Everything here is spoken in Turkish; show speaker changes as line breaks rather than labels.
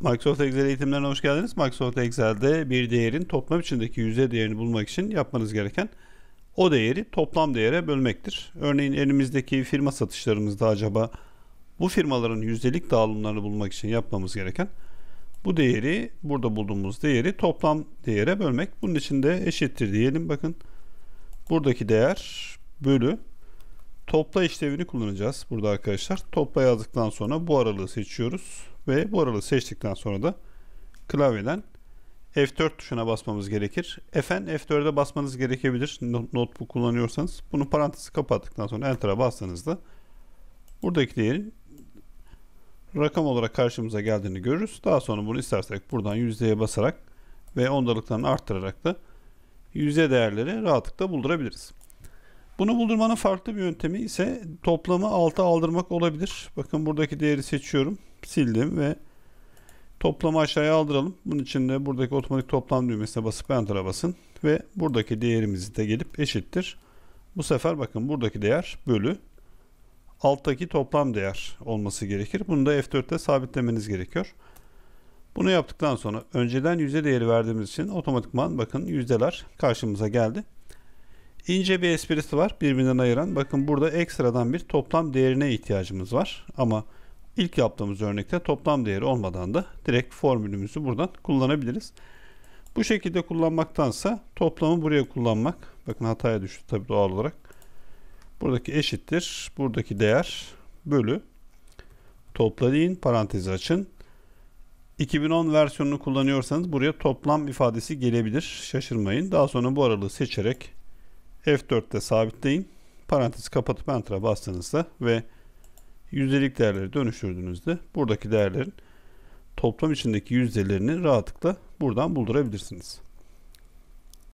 Microsoft Excel eğitimlerine hoş geldiniz. Microsoft Excel'de bir değerin toplam içindeki yüzde değerini bulmak için yapmanız gereken o değeri toplam değere bölmektir. Örneğin elimizdeki firma satışlarımızda acaba bu firmaların yüzdelik dağılımlarını bulmak için yapmamız gereken bu değeri burada bulduğumuz değeri toplam değere bölmek. Bunun için de eşittir diyelim. Bakın buradaki değer bölü topla işlevini kullanacağız burada arkadaşlar. Topla yazdıktan sonra bu aralığı seçiyoruz ve bu aralığı seçtikten sonra da klavyeden F4 tuşuna basmamız gerekir. Fn F4'e basmanız gerekebilir. Notebook kullanıyorsanız. Bunu parantezi kapattıktan sonra Enter'a bastığınızda buradaki değerin rakam olarak karşımıza geldiğini görürüz. Daha sonra bunu istersek buradan yüzdeye basarak ve ondalıklarını arttırarak da yüzde değerleri rahatlıkla buldurabiliriz. Bunu buldurmanın farklı bir yöntemi ise toplamı alta aldırmak olabilir. Bakın buradaki değeri seçiyorum. Sildim ve toplamı aşağıya aldıralım. Bunun için de buradaki otomatik toplam düğmesine basıp Enter'a basın. Ve buradaki değerimizi de gelip eşittir. Bu sefer bakın buradaki değer bölü alttaki toplam değer olması gerekir. Bunu da F4'te sabitlemeniz gerekiyor. Bunu yaptıktan sonra önceden yüzde değeri verdiğimiz için otomatikman bakın yüzdeler karşımıza geldi. Ince bir esprisi var birbirinden ayıran. Bakın burada ekstradan bir toplam değerine ihtiyacımız var. Ama ilk yaptığımız örnekte toplam değeri olmadan da direkt formülümüzü buradan kullanabiliriz. Bu şekilde kullanmaktansa toplamı buraya kullanmak. Bakın hataya düştü tabii doğal olarak. Buradaki eşittir. Buradaki değer bölü. Topla deyin parantezi açın. 2010 versiyonunu kullanıyorsanız buraya toplam ifadesi gelebilir. Şaşırmayın. Daha sonra bu aralığı seçerek F4'te sabitleyin. Parantez kapatıp Enter'a bastığınızda ve yüzdelik değerleri dönüştürdüğünüzde buradaki değerlerin toplam içindeki yüzdelerini rahatlıkla buradan buldurabilirsiniz.